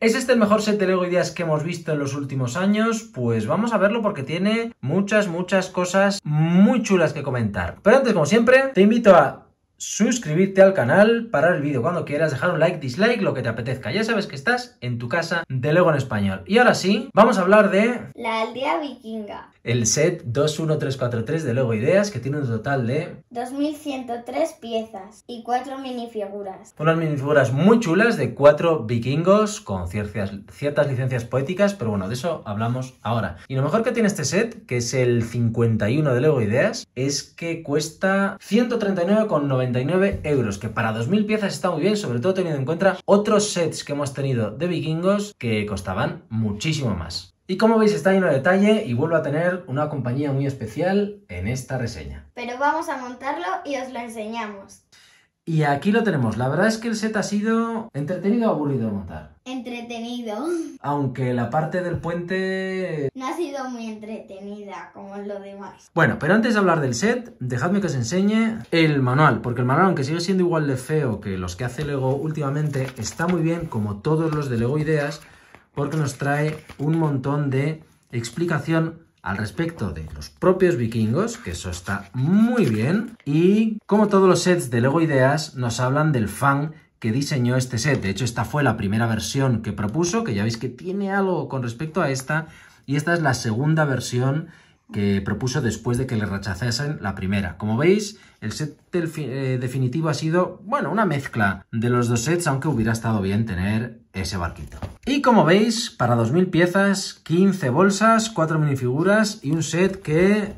¿Es este el mejor set de LEGO Ideas que hemos visto en los últimos años? Pues vamos a verlo porque tiene muchas, muchas cosas muy chulas que comentar. Pero antes, como siempre, te invito a suscribirte al canal, parar el vídeo cuando quieras, dejar un like, dislike, lo que te apetezca. Ya sabes que estás en tu casa de Lego en español. Y ahora sí, vamos a hablar de... La aldea vikinga. El set 21343 de Lego Ideas, que tiene un total de... 2103 piezas y 4 minifiguras. Unas minifiguras muy chulas de 4 vikingos con ciertas, ciertas licencias poéticas, pero bueno, de eso hablamos ahora. Y lo mejor que tiene este set, que es el 51 de Lego Ideas, es que cuesta 139,99. 39 euros, que para 2.000 piezas está muy bien, sobre todo teniendo en cuenta otros sets que hemos tenido de vikingos que costaban muchísimo más. Y como veis está lleno de detalle y vuelvo a tener una compañía muy especial en esta reseña. Pero vamos a montarlo y os lo enseñamos. Y aquí lo tenemos. La verdad es que el set ha sido entretenido o aburrido de montar. Entretenido. Aunque la parte del puente... No ha sido muy entretenida como lo demás. Bueno, pero antes de hablar del set, dejadme que os enseñe el manual. Porque el manual, aunque sigue siendo igual de feo que los que hace Lego últimamente, está muy bien, como todos los de Lego Ideas, porque nos trae un montón de explicación al respecto de los propios vikingos, que eso está muy bien. Y como todos los sets de Lego Ideas, nos hablan del fan que diseñó este set. De hecho, esta fue la primera versión que propuso, que ya veis que tiene algo con respecto a esta. Y esta es la segunda versión que propuso después de que le rechazasen la primera. Como veis, el set eh, definitivo ha sido, bueno, una mezcla de los dos sets, aunque hubiera estado bien tener ese barquito. Y como veis, para 2.000 piezas, 15 bolsas, 4 minifiguras y un set que...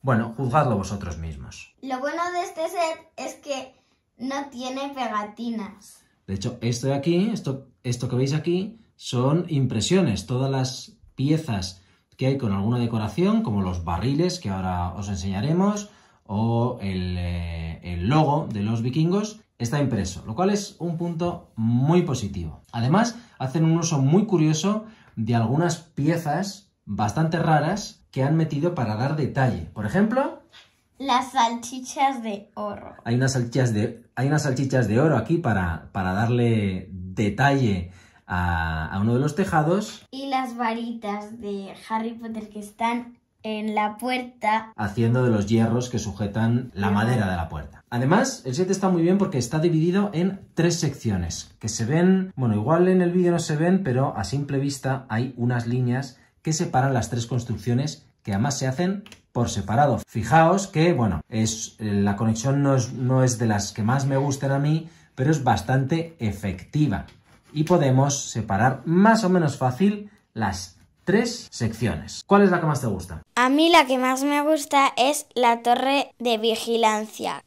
Bueno, juzgadlo vosotros mismos. Lo bueno de este set es que no tiene pegatinas. De hecho, esto de aquí, esto, esto que veis aquí, son impresiones. Todas las piezas que hay con alguna decoración, como los barriles que ahora os enseñaremos, o el... Eh, logo de los vikingos está impreso, lo cual es un punto muy positivo. Además, hacen un uso muy curioso de algunas piezas bastante raras que han metido para dar detalle. Por ejemplo, las salchichas de oro. Hay unas salchichas de, hay unas salchichas de oro aquí para, para darle detalle a, a uno de los tejados. Y las varitas de Harry Potter que están en la puerta. Haciendo de los hierros que sujetan la madera de la puerta. Además, el 7 está muy bien porque está dividido en tres secciones que se ven, bueno, igual en el vídeo no se ven, pero a simple vista hay unas líneas que separan las tres construcciones que además se hacen por separado. Fijaos que, bueno, es, eh, la conexión no es, no es de las que más me gustan a mí, pero es bastante efectiva. Y podemos separar más o menos fácil las tres secciones. ¿Cuál es la que más te gusta? A mí la que más me gusta es la torre de vigilancia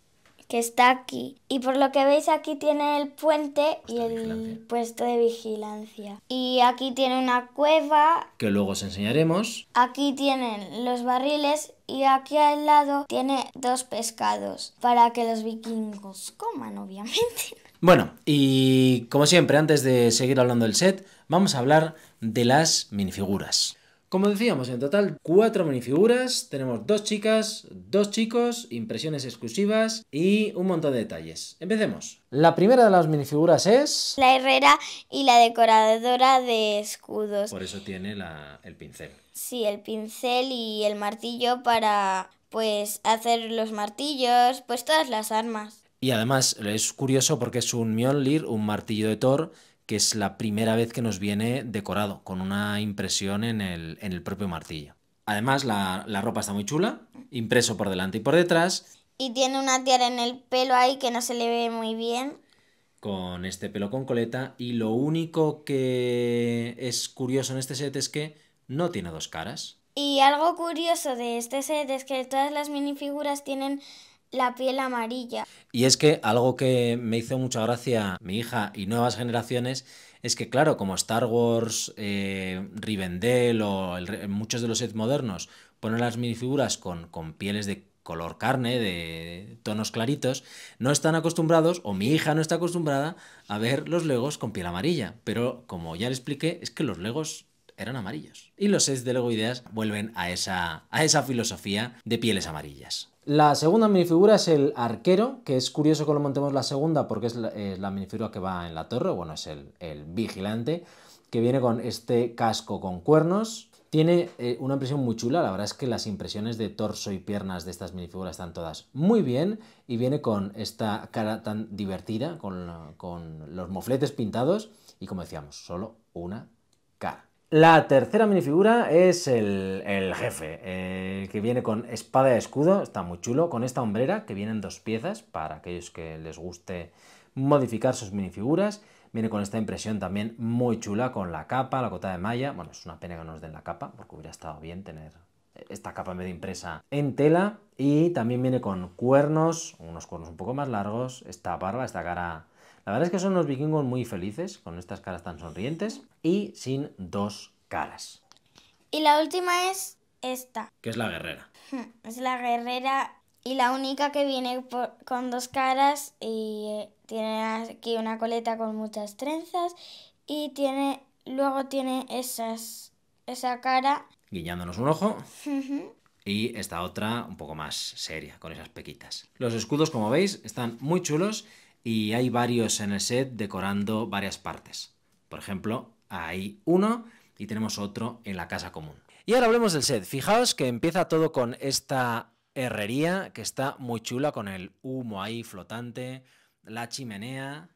que está aquí y por lo que veis aquí tiene el puente y el puesto de vigilancia y aquí tiene una cueva que luego os enseñaremos aquí tienen los barriles y aquí al lado tiene dos pescados para que los vikingos coman obviamente bueno y como siempre antes de seguir hablando del set vamos a hablar de las minifiguras. Como decíamos, en total cuatro minifiguras, tenemos dos chicas, dos chicos, impresiones exclusivas y un montón de detalles. Empecemos. La primera de las minifiguras es... La herrera y la decoradora de escudos. Por eso tiene el pincel. Sí, el pincel y el martillo para pues hacer los martillos, pues todas las armas. Y además es curioso porque es un Mjolnir, un martillo de Thor, que es la primera vez que nos viene decorado con una impresión en el, propio martillo. Además, la, la, ropa está muy chula, impreso por delante y por detrás. Y tiene una tiara en el pelo ahí que no se le ve muy bien. Con este pelo con coleta. Y lo único que es curioso en este set es que no tiene dos caras. Y algo curioso de este set es que todas las minifiguras tienen la piel amarilla. Y es que algo que me hizo mucha gracia mi hija y nuevas generaciones es que, claro, como Star Wars, eh, Rivendell o muchos de los sets modernos ponen las minifiguras con, con pieles de color carne, de tonos claritos, no están acostumbrados, o mi hija no está acostumbrada, a ver los legos con piel amarilla. Pero como ya le expliqué, es que los legos eran amarillos. Y los sets de Lego Ideas vuelven a esa filosofía de pieles amarillas. La segunda minifigura es el arquero, que es curioso que lo montemos la segunda porque es la, minifigura que va en la torre, bueno, es el, vigilante, que viene con este casco con cuernos. Tiene eh, una impresión muy chula, la verdad es que las impresiones de torso y piernas de estas minifiguras están todas muy bien y viene con esta cara tan divertida, con, con los mofletes pintados y como decíamos, solo una cara. La tercera minifigura es el, jefe, el eh, que viene con espada y escudo, está muy chulo, con esta hombrera, que vienen dos piezas, para aquellos que les guste modificar sus minifiguras. Viene con esta impresión también muy chula, con la capa, la cota de malla. Bueno, es una pena que no nos den la capa, porque hubiera estado bien tener esta capa medio impresa en tela. Y también viene con cuernos, unos cuernos un poco más largos, esta barba, esta cara la verdad es que son unos vikingos muy felices, con estas caras tan sonrientes y sin dos caras. Y la última es esta. Que es la guerrera. Hmm, es la guerrera y la única que viene con dos caras y eh, tiene aquí una coleta con muchas trenzas y tiene luego tiene esas esa cara guiñándonos un ojo. Y esta otra un poco más seria, con esas pequitas. Los escudos, como veis, están muy chulos y hay varios en el set decorando varias partes. Por ejemplo, hay uno y tenemos otro en la casa común. Y ahora hablemos del set. Fijaos que empieza todo con esta herrería que está muy chula con el humo ahí flotante, la chimenea.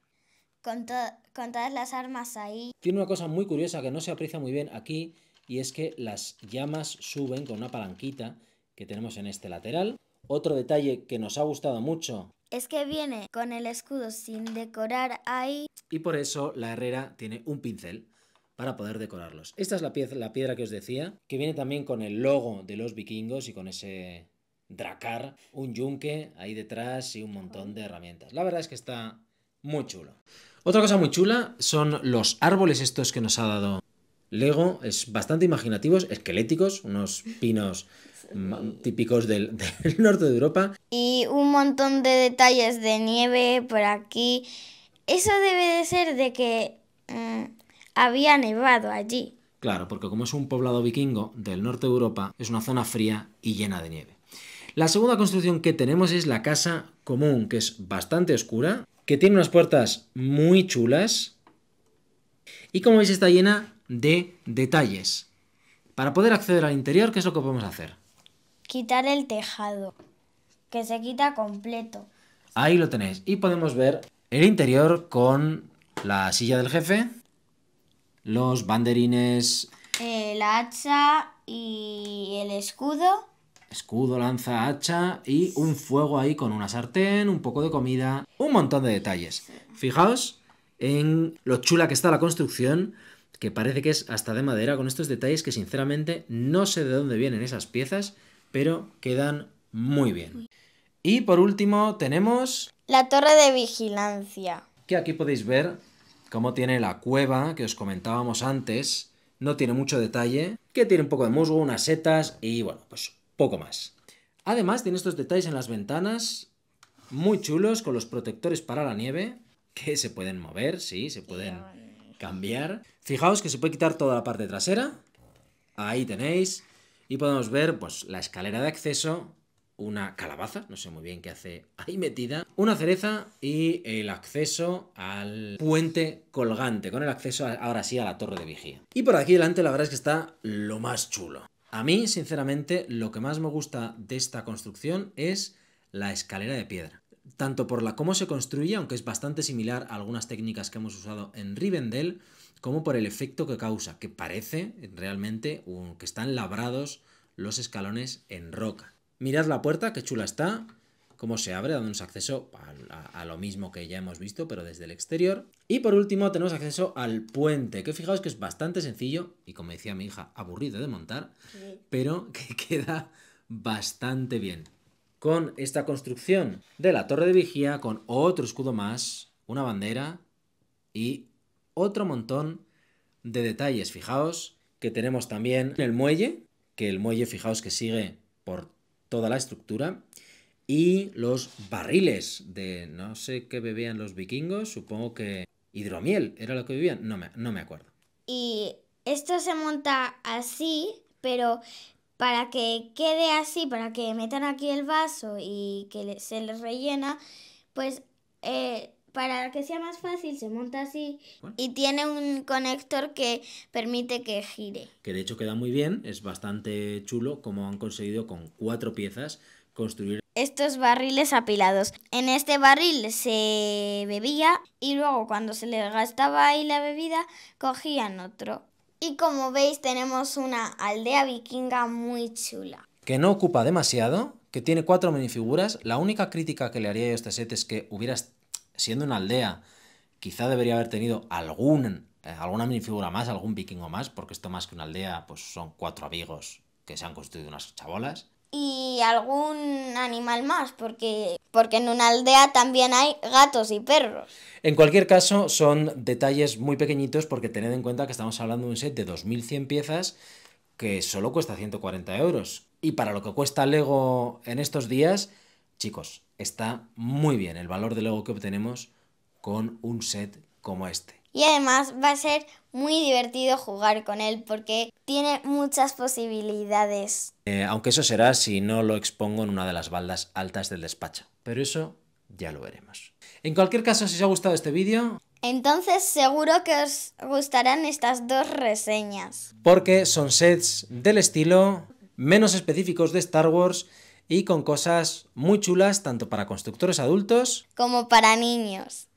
Con, todas las armas ahí. Tiene una cosa muy curiosa que no se aprecia muy bien aquí y es que las llamas suben con una palanquita que tenemos en este lateral. Otro detalle que nos ha gustado mucho es que viene con el escudo sin decorar ahí. Y por eso la herrera tiene un pincel para poder decorarlos. Esta es la, la piedra que os decía, que viene también con el logo de los vikingos y con ese dracar, un yunque ahí detrás y un montón de herramientas. La verdad es que está muy chulo. Otra cosa muy chula son los árboles estos que nos ha dado Lego es bastante imaginativos, esqueléticos, unos pinos mm, típicos del, norte de Europa. Y un montón de detalles de nieve por aquí. Eso debe de ser de que mm, había nevado allí. Claro, porque como es un poblado vikingo del norte de Europa, es una zona fría y llena de nieve. La segunda construcción que tenemos es la casa común, que es bastante oscura, que tiene unas puertas muy chulas y como veis está llena de detalles. Para poder acceder al interior, ¿qué es lo que podemos hacer? Quitar el tejado, que se quita completo. Ahí lo tenéis. Y podemos ver el interior con la silla del jefe, los banderines... El hacha y el escudo. Escudo, lanza, hacha y un fuego ahí con una sartén, un poco de comida, un montón de detalles. Fijaos en lo chula que está la construcción que parece que es hasta de madera, con estos detalles que sinceramente no sé de dónde vienen esas piezas, pero quedan muy bien. Y por último tenemos... La torre de vigilancia. Que aquí podéis ver cómo tiene la cueva que os comentábamos antes. No tiene mucho detalle, que tiene un poco de musgo, unas setas y bueno, pues poco más. Además tiene estos detalles en las ventanas, muy chulos, con los protectores para la nieve, que se pueden mover, sí, se pueden cambiar. Fijaos que se puede quitar toda la parte trasera. Ahí tenéis. Y podemos ver pues, la escalera de acceso, una calabaza, no sé muy bien qué hace ahí metida, una cereza y el acceso al puente colgante, con el acceso ahora sí a la torre de vigía. Y por aquí delante la verdad es que está lo más chulo. A mí, sinceramente, lo que más me gusta de esta construcción es la escalera de piedra tanto por la cómo se construye, aunque es bastante similar a algunas técnicas que hemos usado en Rivendell, como por el efecto que causa, que parece realmente que están labrados los escalones en roca. Mirad la puerta, qué chula está, cómo se abre, dándonos acceso a, lo mismo que ya hemos visto, pero desde el exterior. Y por último tenemos acceso al puente, que fijaos que es bastante sencillo, y como decía mi hija, aburrido de montar, pero que queda bastante bien con esta construcción de la torre de vigía, con otro escudo más, una bandera y otro montón de detalles. Fijaos que tenemos también el muelle, que el muelle fijaos que sigue por toda la estructura, y los barriles de no sé qué bebían los vikingos, supongo que hidromiel era lo que bebían, no me, no me acuerdo. Y esto se monta así, pero para que quede así, para que metan aquí el vaso y que se les rellena, pues eh, para que sea más fácil se monta así y tiene un conector que permite que gire. Que de hecho queda muy bien, es bastante chulo como han conseguido con cuatro piezas construir estos barriles apilados. En este barril se bebía y luego cuando se les gastaba ahí la bebida cogían otro. Y como veis tenemos una aldea vikinga muy chula. Que no ocupa demasiado, que tiene cuatro minifiguras. La única crítica que le haría a este set es que hubiera, siendo una aldea, quizá debería haber tenido algún, eh, alguna minifigura más, algún vikingo más, porque esto más que una aldea, pues son cuatro amigos que se han construido unas chabolas. Y algún animal más, porque porque en una aldea también hay gatos y perros. En cualquier caso, son detalles muy pequeñitos porque tened en cuenta que estamos hablando de un set de 2.100 piezas que solo cuesta 140 euros. Y para lo que cuesta Lego en estos días, chicos, está muy bien el valor de Lego que obtenemos con un set como este y además va a ser muy divertido jugar con él porque tiene muchas posibilidades. Eh, aunque eso será si no lo expongo en una de las baldas altas del despacho, pero eso ya lo veremos. En cualquier caso, si os ha gustado este vídeo... Entonces seguro que os gustarán estas dos reseñas. Porque son sets del estilo menos específicos de Star Wars y con cosas muy chulas tanto para constructores adultos como para niños.